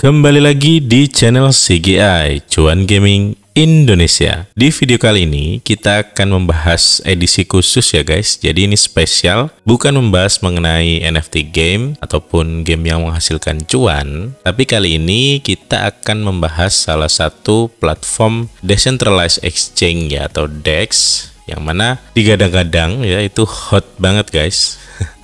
Kembali lagi di channel CGI Cuan Gaming Indonesia. Di video kali ini kita akan membahas edisi khusus ya guys. Jadi ini spesial, bukan membahas mengenai NFT game ataupun game yang menghasilkan cuan, tapi kali ini kita akan membahas salah satu platform decentralized exchange ya atau DEX yang mana digadang-gadang ya itu hot banget guys.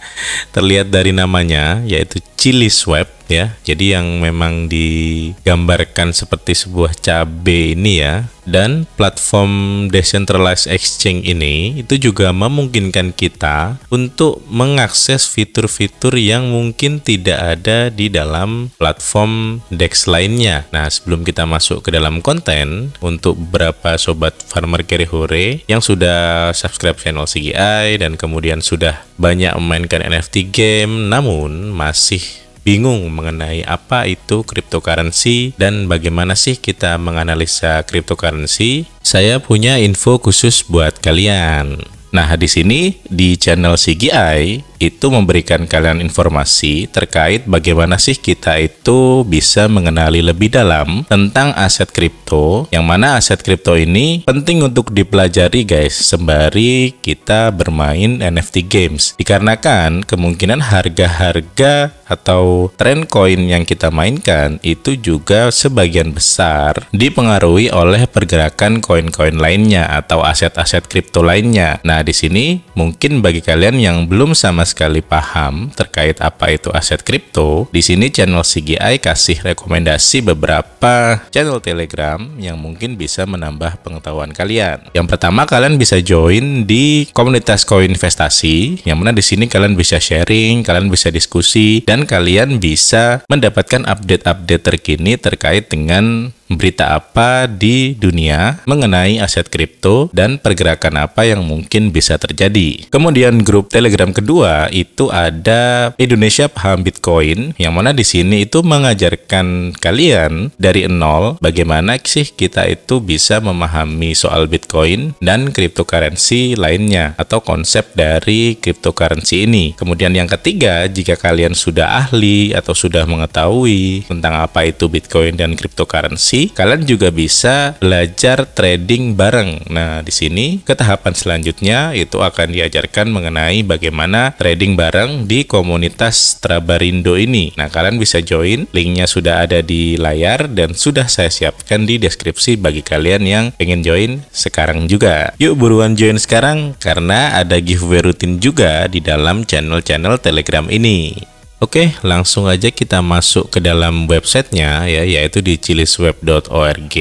Terlihat dari namanya yaitu Chili Swap ya. Jadi yang memang digambarkan seperti sebuah cabe ini ya. Dan platform decentralized exchange ini itu juga memungkinkan kita untuk mengakses fitur-fitur yang mungkin tidak ada di dalam platform DEX lainnya. Nah, sebelum kita masuk ke dalam konten untuk beberapa sobat farmer carry hore yang sudah subscribe channel CGI dan kemudian sudah banyak memainkan NFT game namun masih bingung mengenai apa itu cryptocurrency dan bagaimana sih kita menganalisa cryptocurrency, saya punya info khusus buat kalian. Nah, di sini di channel CGI itu memberikan kalian informasi terkait bagaimana sih kita itu bisa mengenali lebih dalam tentang aset kripto, yang mana aset kripto ini penting untuk dipelajari guys, sembari kita bermain NFT games. Dikarenakan kemungkinan harga-harga atau tren koin yang kita mainkan itu juga sebagian besar dipengaruhi oleh pergerakan koin-koin lainnya atau aset-aset kripto lainnya. Nah, di sini mungkin bagi kalian yang belum sama sekali paham terkait apa itu aset kripto, di sini channel CGI kasih rekomendasi beberapa channel Telegram yang mungkin bisa menambah pengetahuan kalian. Yang pertama kalian bisa join di komunitas koin investasi, yang mana di sini kalian bisa sharing, kalian bisa diskusi, dan kalian bisa mendapatkan update-update terkini terkait dengan berita apa di dunia mengenai aset kripto dan pergerakan apa yang mungkin bisa terjadi. Kemudian grup Telegram kedua itu ada Indonesia Paham Bitcoin yang mana di sini itu mengajarkan kalian dari nol bagaimana sih kita itu bisa memahami soal Bitcoin dan cryptocurrency lainnya atau konsep dari cryptocurrency ini. Kemudian yang ketiga, jika kalian sudah ahli atau sudah mengetahui tentang apa itu Bitcoin dan cryptocurrency kalian juga bisa belajar trading bareng. Nah, di sini ke tahapan selanjutnya itu akan diajarkan mengenai bagaimana trading bareng di komunitas Trabarindo ini. Nah, kalian bisa join, linknya sudah ada di layar dan sudah saya siapkan di deskripsi bagi kalian yang ingin join sekarang juga. Yuk buruan join sekarang karena ada giveaway rutin juga di dalam channel-channel Telegram ini. Oke, langsung aja kita masuk ke dalam websitenya ya, yaitu di chilisweb.org.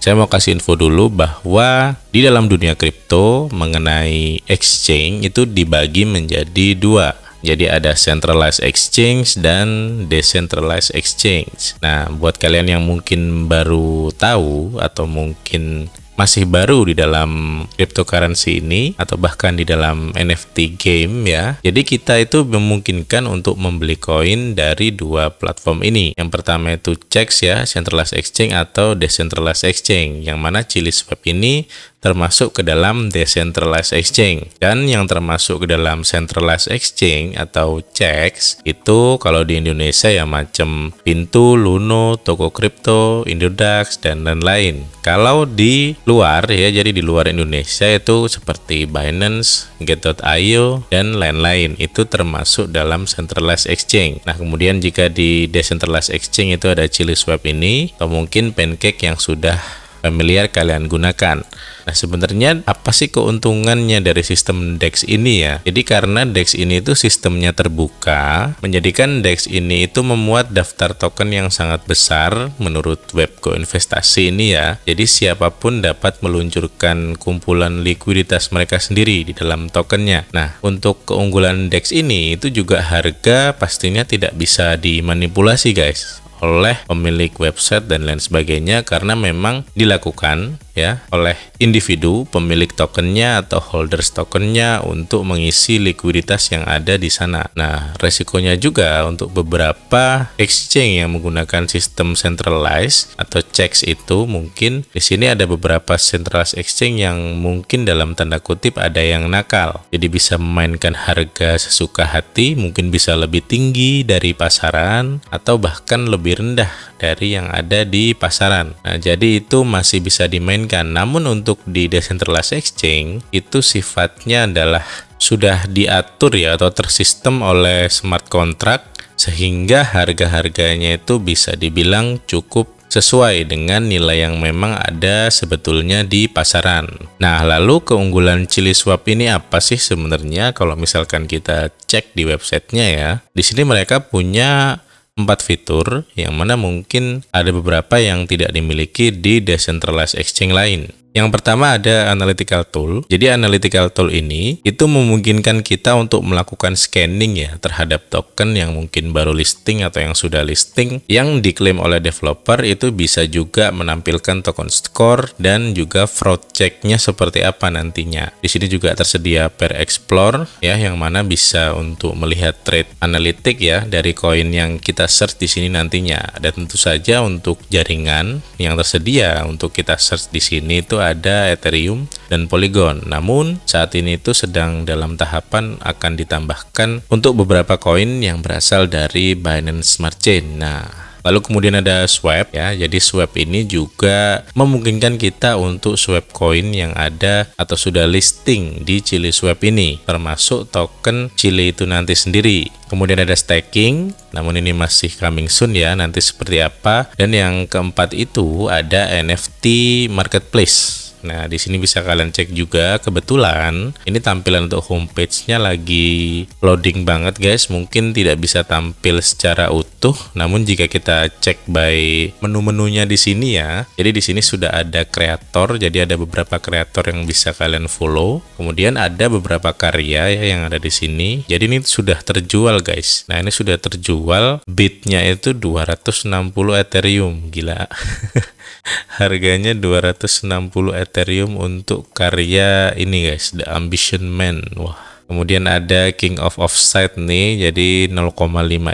Saya mau kasih info dulu bahwa di dalam dunia kripto mengenai exchange itu dibagi menjadi dua. Jadi ada centralized exchange dan decentralized exchange. Nah, buat kalian yang mungkin baru tahu atau mungkin masih baru di dalam cryptocurrency ini atau bahkan di dalam NFT game ya. Jadi kita itu memungkinkan untuk membeli koin dari dua platform ini. Yang pertama itu CEX ya, Centralized Exchange atau Decentralized Exchange. Yang mana Chili Swap ini termasuk ke dalam decentralized exchange. Dan yang termasuk ke dalam centralized exchange atau CEX itu kalau di Indonesia ya macam Pintu, Luno, Toko Kripto, Indodax dan lain-lain. Kalau di luar ya jadi di luar Indonesia itu seperti Binance, Get.io dan lain-lain itu termasuk dalam centralized exchange. Nah, kemudian jika di decentralized exchange itu ada Chili Swap ini atau mungkin pancake yang sudah Familiar kalian gunakan. Nah, sebenarnya apa sih keuntungannya dari sistem DEX ini ya? Jadi karena DEX ini itu sistemnya terbuka, menjadikan DEX ini itu memuat daftar token yang sangat besar menurut web Investasi ini ya. Jadi siapapun dapat meluncurkan kumpulan likuiditas mereka sendiri di dalam tokennya. Nah, untuk keunggulan DEX ini itu juga harga pastinya tidak bisa dimanipulasi guys oleh pemilik website dan lain sebagainya karena memang dilakukan ya oleh individu pemilik tokennya atau holders tokennya untuk mengisi likuiditas yang ada di sana. Nah, resikonya juga untuk beberapa exchange yang menggunakan sistem centralized atau checks itu mungkin di sini ada beberapa centralized exchange yang mungkin dalam tanda kutip ada yang nakal. Jadi bisa memainkan harga sesuka hati, mungkin bisa lebih tinggi dari pasaran atau bahkan lebih rendah dari yang ada di pasaran. Nah, jadi itu masih bisa dimainkan namun untuk di decentralized exchange itu sifatnya adalah sudah diatur ya atau tersistem oleh smart contract sehingga harga-harganya itu bisa dibilang cukup sesuai dengan nilai yang memang ada sebetulnya di pasaran. Nah, lalu keunggulan Chili Swap ini apa sih sebenarnya kalau misalkan kita cek di websitenya ya? Di sini mereka punya empat fitur yang mana mungkin ada beberapa yang tidak dimiliki di decentralized exchange lain. Yang pertama ada analytical tool. Jadi analytical tool ini itu memungkinkan kita untuk melakukan scanning ya terhadap token yang mungkin baru listing atau yang sudah listing yang diklaim oleh developer itu bisa juga menampilkan token score dan juga fraud checknya seperti apa nantinya. Di sini juga tersedia per explore ya yang mana bisa untuk melihat trade analitik ya dari koin yang kita search di sini nantinya. Dan tentu saja untuk jaringan yang tersedia untuk kita search di sini itu ada Ethereum dan Polygon. Namun saat ini itu sedang dalam tahapan akan ditambahkan untuk beberapa koin yang berasal dari Binance Smart Chain. Nah, Lalu kemudian ada swap ya. Jadi swap ini juga memungkinkan kita untuk swap koin yang ada atau sudah listing di Chili Swap ini, termasuk token Chili itu nanti sendiri. Kemudian ada staking, namun ini masih coming soon ya, nanti seperti apa. Dan yang keempat itu ada NFT marketplace Nah, di sini bisa kalian cek juga. Kebetulan ini tampilan untuk homepage-nya lagi loading banget, guys. Mungkin tidak bisa tampil secara utuh, namun jika kita cek by menu-menunya di sini ya. Jadi di sini sudah ada kreator, jadi ada beberapa kreator yang bisa kalian follow. Kemudian ada beberapa karya ya yang ada di sini. Jadi ini sudah terjual, guys. Nah, ini sudah terjual. Bitnya itu 260 Ethereum. Gila. Harganya 260 Ethereum Ethereum untuk karya ini guys, The Ambition Man. Wah. Kemudian ada King of Offsite nih, jadi 0,5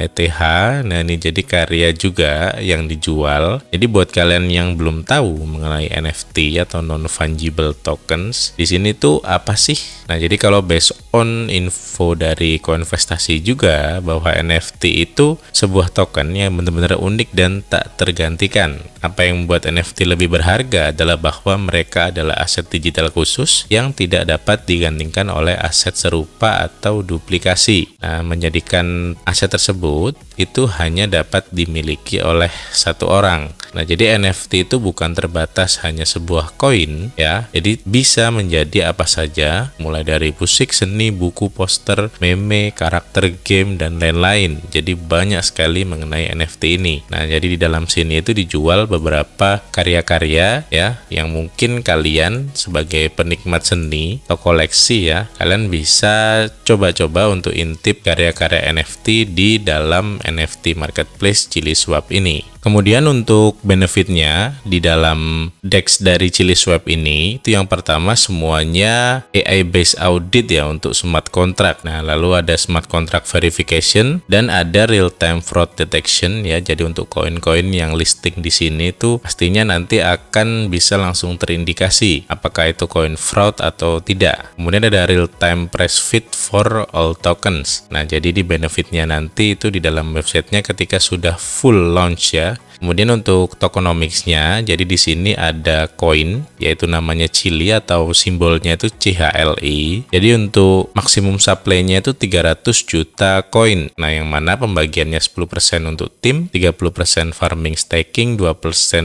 ETH. Nah ini jadi karya juga yang dijual. Jadi buat kalian yang belum tahu mengenai NFT atau non fungible tokens, di sini tuh apa sih? Nah, jadi kalau based on info dari koinvestasi juga bahwa NFT itu sebuah token yang benar-benar unik dan tak tergantikan. Apa yang membuat NFT lebih berharga adalah bahwa mereka adalah aset digital khusus yang tidak dapat digantikan oleh aset serupa atau duplikasi. Nah, menjadikan aset tersebut itu hanya dapat dimiliki oleh satu orang. Nah, jadi NFT itu bukan terbatas hanya sebuah koin ya. Jadi bisa menjadi apa saja mulai dari musik, seni, buku, poster, meme, karakter game dan lain-lain. Jadi banyak sekali mengenai NFT ini. Nah, jadi di dalam sini itu dijual beberapa karya-karya ya yang mungkin kalian sebagai penikmat seni atau koleksi ya, kalian bisa coba-coba untuk intip karya-karya NFT di dalam NFT marketplace Swap ini. Kemudian untuk benefitnya di dalam DEX dari Chili Swap ini, itu yang pertama semuanya AI based audit ya untuk smart contract. Nah, lalu ada smart contract verification dan ada real time fraud detection ya. Jadi untuk koin-koin yang listing di sini itu pastinya nanti akan bisa langsung terindikasi apakah itu koin fraud atau tidak. Kemudian ada real time price fit for all tokens. Nah, jadi di benefitnya nanti itu di dalam websitenya ketika sudah full launch ya Kemudian untuk tokenomics-nya, jadi di sini ada koin, yaitu namanya Chili atau simbolnya itu CHLI. Jadi untuk maksimum supply-nya itu 300 juta koin. Nah, yang mana pembagiannya 10% untuk tim, 30% farming staking, 2%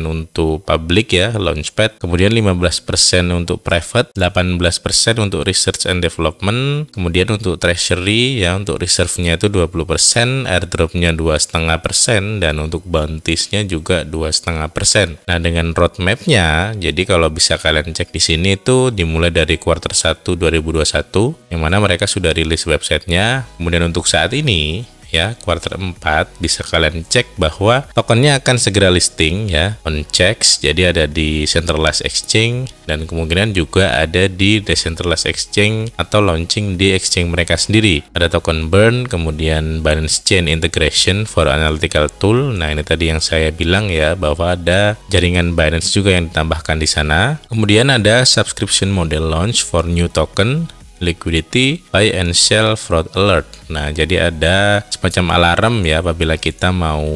untuk public ya, launchpad, kemudian 15% untuk private, 18% untuk research and development, kemudian untuk treasury ya, untuk reserve-nya itu 20%, airdrop-nya 2,5% dan untuk bounties-nya juga dua setengah persen. Nah, dengan roadmapnya, jadi kalau bisa kalian cek di sini itu dimulai dari kuartal 1 2021, yang mana mereka sudah rilis websitenya. Kemudian untuk saat ini, ya kuartal 4 bisa kalian cek bahwa tokennya akan segera listing ya on checks jadi ada di centralized exchange dan kemungkinan juga ada di decentralized exchange atau launching di exchange mereka sendiri ada token burn kemudian balance Chain Integration for Analytical Tool nah ini tadi yang saya bilang ya bahwa ada jaringan Binance juga yang ditambahkan di sana kemudian ada subscription model launch for new token liquidity buy and sell fraud alert. Nah, jadi ada semacam alarm ya apabila kita mau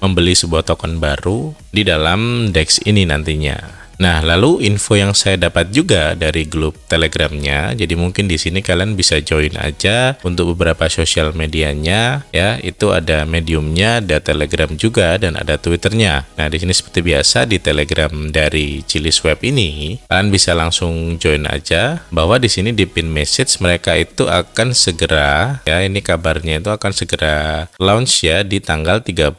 membeli sebuah token baru di dalam DEX ini nantinya. Nah, lalu info yang saya dapat juga dari grup Telegramnya, jadi mungkin di sini kalian bisa join aja untuk beberapa sosial medianya, ya itu ada mediumnya, ada Telegram juga dan ada Twitternya. Nah, di sini seperti biasa di Telegram dari Cilis Web ini, kalian bisa langsung join aja. Bahwa di sini di pin message mereka itu akan segera, ya ini kabarnya itu akan segera launch ya di tanggal 31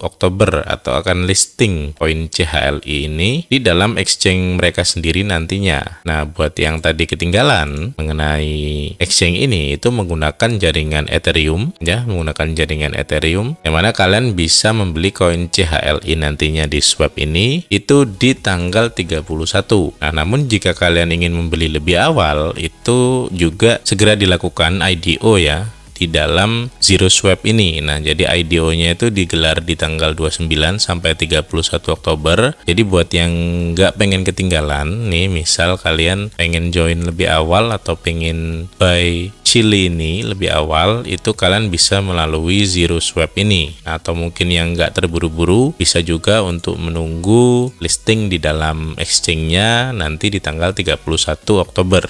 Oktober atau akan listing poin CHLI ini di dalam exchange mereka sendiri nantinya. Nah, buat yang tadi ketinggalan mengenai exchange ini itu menggunakan jaringan Ethereum ya, menggunakan jaringan Ethereum yang mana kalian bisa membeli koin CHLI nantinya di swap ini itu di tanggal 31. Nah, namun jika kalian ingin membeli lebih awal itu juga segera dilakukan IDO ya di dalam Zero Swap ini. Nah, jadi IDO-nya itu digelar di tanggal 29 sampai 31 Oktober. Jadi buat yang nggak pengen ketinggalan, nih misal kalian pengen join lebih awal atau pengen buy Chili ini lebih awal, itu kalian bisa melalui Zero Swap ini. Atau mungkin yang nggak terburu-buru, bisa juga untuk menunggu listing di dalam exchange-nya nanti di tanggal 31 Oktober.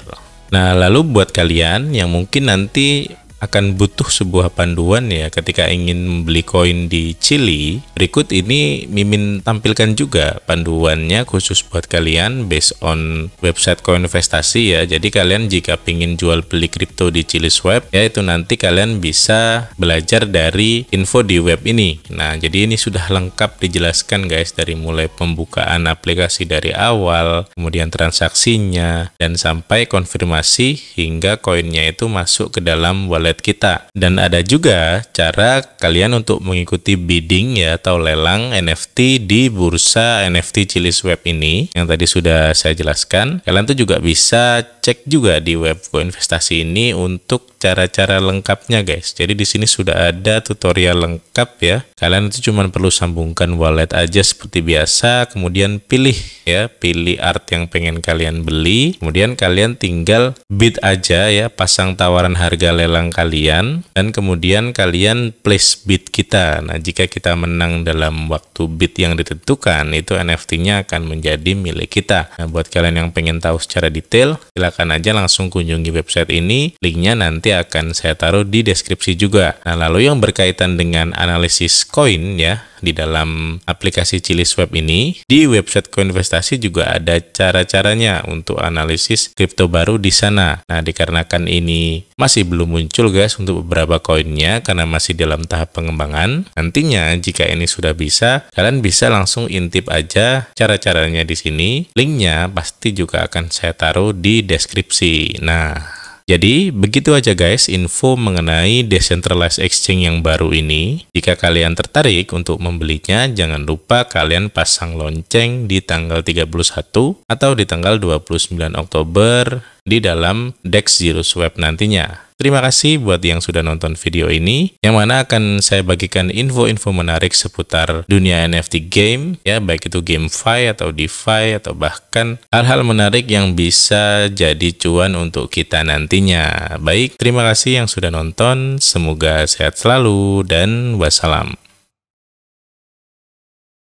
Nah, lalu buat kalian yang mungkin nanti akan butuh sebuah panduan ya ketika ingin membeli koin di Chili. Berikut ini Mimin tampilkan juga panduannya khusus buat kalian based on website koin investasi ya. Jadi kalian jika ingin jual beli kripto di Chili Swap ya itu nanti kalian bisa belajar dari info di web ini. Nah, jadi ini sudah lengkap dijelaskan guys dari mulai pembukaan aplikasi dari awal, kemudian transaksinya dan sampai konfirmasi hingga koinnya itu masuk ke dalam wallet website kita. Dan ada juga cara kalian untuk mengikuti bidding ya atau lelang NFT di bursa NFT Cilis Web ini yang tadi sudah saya jelaskan. Kalian tuh juga bisa cek juga di web investasi ini untuk cara-cara lengkapnya guys. Jadi di sini sudah ada tutorial lengkap ya. Kalian itu cuma perlu sambungkan wallet aja seperti biasa, kemudian pilih ya, pilih art yang pengen kalian beli. Kemudian kalian tinggal bid aja ya, pasang tawaran harga lelang kalian kalian dan kemudian kalian place bid kita. Nah, jika kita menang dalam waktu bid yang ditentukan, itu NFT-nya akan menjadi milik kita. Nah, buat kalian yang pengen tahu secara detail, silakan aja langsung kunjungi website ini. Linknya nanti akan saya taruh di deskripsi juga. Nah, lalu yang berkaitan dengan analisis koin ya, di dalam aplikasi Cilis Web ini. Di website koinvestasi juga ada cara-caranya untuk analisis kripto baru di sana. Nah, dikarenakan ini masih belum muncul guys untuk beberapa koinnya karena masih dalam tahap pengembangan. Nantinya jika ini sudah bisa, kalian bisa langsung intip aja cara-caranya di sini. Linknya pasti juga akan saya taruh di deskripsi. Nah, jadi, begitu aja guys info mengenai decentralized exchange yang baru ini. Jika kalian tertarik untuk membelinya, jangan lupa kalian pasang lonceng di tanggal 31 atau di tanggal 29 Oktober di dalam Dex Zero Swap nantinya. Terima kasih buat yang sudah nonton video ini, yang mana akan saya bagikan info-info menarik seputar dunia NFT game, ya baik itu GameFi atau DeFi atau bahkan hal-hal menarik yang bisa jadi cuan untuk kita nantinya. Baik, terima kasih yang sudah nonton, semoga sehat selalu dan wassalam.